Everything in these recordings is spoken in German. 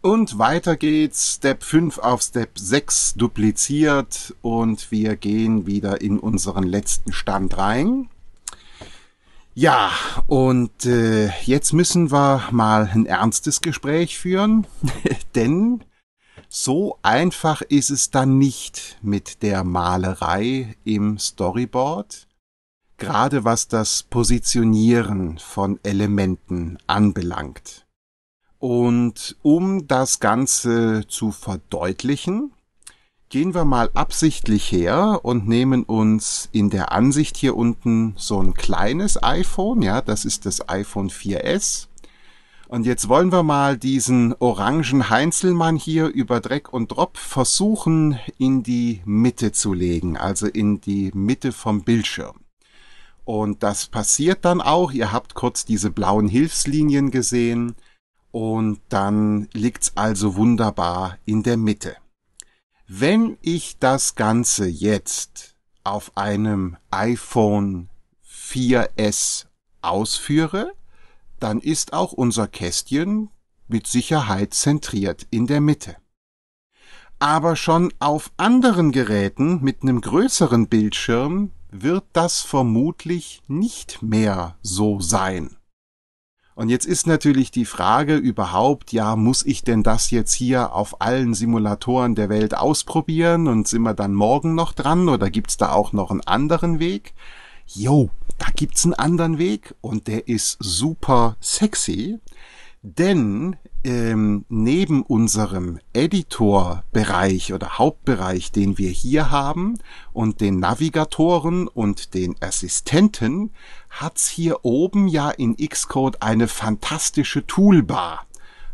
Und weiter geht's, Step 5 auf Step 6 dupliziert und wir gehen wieder in unseren letzten Stand rein. Ja, und äh, jetzt müssen wir mal ein ernstes Gespräch führen, denn so einfach ist es dann nicht mit der Malerei im Storyboard, gerade was das Positionieren von Elementen anbelangt. Und um das Ganze zu verdeutlichen, gehen wir mal absichtlich her und nehmen uns in der Ansicht hier unten so ein kleines iPhone. Ja, das ist das iPhone 4S. Und jetzt wollen wir mal diesen orangen Heinzelmann hier über Dreck und Drop versuchen in die Mitte zu legen, also in die Mitte vom Bildschirm. Und das passiert dann auch. Ihr habt kurz diese blauen Hilfslinien gesehen und dann liegt's also wunderbar in der Mitte. Wenn ich das Ganze jetzt auf einem iPhone 4S ausführe, dann ist auch unser Kästchen mit Sicherheit zentriert in der Mitte. Aber schon auf anderen Geräten mit einem größeren Bildschirm wird das vermutlich nicht mehr so sein. Und jetzt ist natürlich die Frage überhaupt, ja, muss ich denn das jetzt hier auf allen Simulatoren der Welt ausprobieren und sind wir dann morgen noch dran oder gibt's da auch noch einen anderen Weg? Jo, da gibt's einen anderen Weg und der ist super sexy. Denn ähm, neben unserem Editor-Bereich oder Hauptbereich, den wir hier haben, und den Navigatoren und den Assistenten, hat's hier oben ja in Xcode eine fantastische Toolbar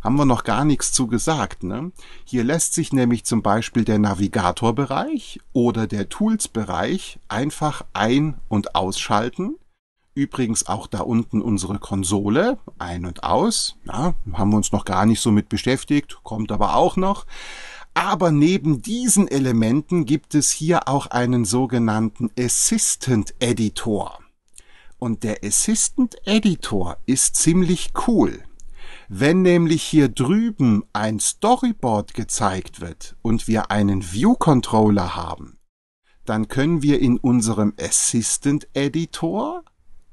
haben wir noch gar nichts zu gesagt. Ne? Hier lässt sich nämlich zum Beispiel der Navigator-Bereich oder der Tools-Bereich einfach ein- und ausschalten. Übrigens auch da unten unsere Konsole, ein und aus. Ja, haben wir uns noch gar nicht so mit beschäftigt, kommt aber auch noch. Aber neben diesen Elementen gibt es hier auch einen sogenannten Assistant Editor. Und der Assistant Editor ist ziemlich cool. Wenn nämlich hier drüben ein Storyboard gezeigt wird und wir einen View Controller haben, dann können wir in unserem Assistant Editor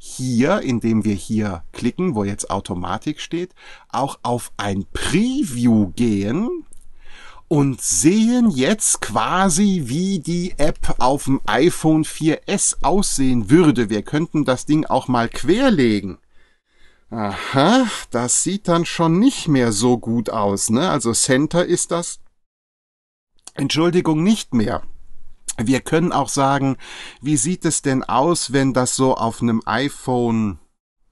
hier, indem wir hier klicken, wo jetzt Automatik steht, auch auf ein Preview gehen und sehen jetzt quasi, wie die App auf dem iPhone 4S aussehen würde. Wir könnten das Ding auch mal querlegen. Aha, das sieht dann schon nicht mehr so gut aus, ne? Also Center ist das. Entschuldigung, nicht mehr. Wir können auch sagen, wie sieht es denn aus, wenn das so auf einem iPhone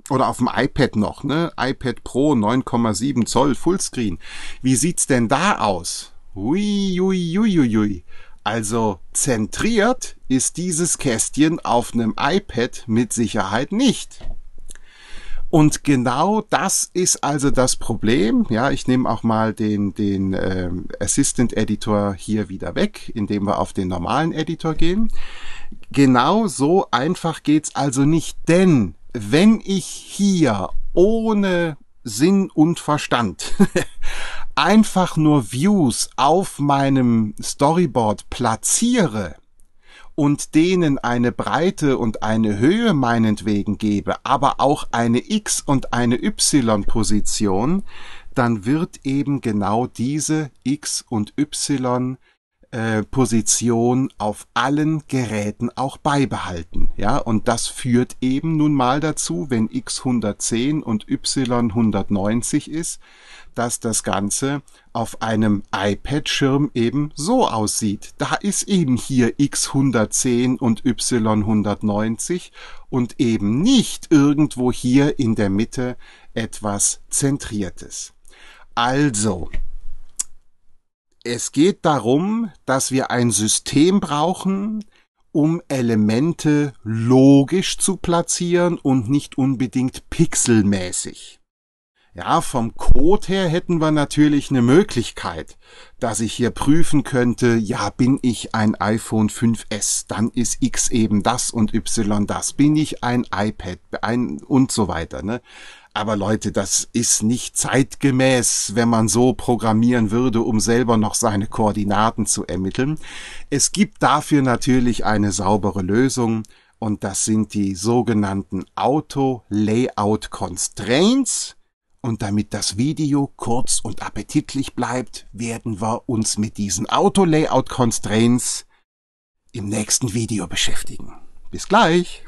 oder auf dem iPad noch, ne? iPad Pro 9,7 Zoll Fullscreen. Wie sieht's denn da aus? Ui, ui, ui, ui, ui. Also zentriert ist dieses Kästchen auf einem iPad mit Sicherheit nicht. Und genau das ist also das Problem. Ja, ich nehme auch mal den, den ähm, Assistant Editor hier wieder weg, indem wir auf den normalen Editor gehen. Genau so einfach geht's also nicht, denn wenn ich hier ohne Sinn und Verstand einfach nur Views auf meinem Storyboard platziere, und denen eine Breite und eine Höhe meinetwegen gebe, aber auch eine X- und eine Y-Position, dann wird eben genau diese X und Y äh, Position auf allen Geräten auch beibehalten. Ja, und das führt eben nun mal dazu, wenn X 110 und Y 190 ist, dass das Ganze auf einem iPad-Schirm eben so aussieht. Da ist eben hier X110 und Y190 und eben nicht irgendwo hier in der Mitte etwas Zentriertes. Also, es geht darum, dass wir ein System brauchen, um Elemente logisch zu platzieren und nicht unbedingt pixelmäßig. Ja, vom Code her hätten wir natürlich eine Möglichkeit, dass ich hier prüfen könnte, ja, bin ich ein iPhone 5S, dann ist X eben das und Y das, bin ich ein iPad ein und so weiter, ne? Aber Leute, das ist nicht zeitgemäß, wenn man so programmieren würde, um selber noch seine Koordinaten zu ermitteln. Es gibt dafür natürlich eine saubere Lösung und das sind die sogenannten Auto-Layout-Constraints. Und damit das Video kurz und appetitlich bleibt, werden wir uns mit diesen Auto-Layout-Constraints im nächsten Video beschäftigen. Bis gleich!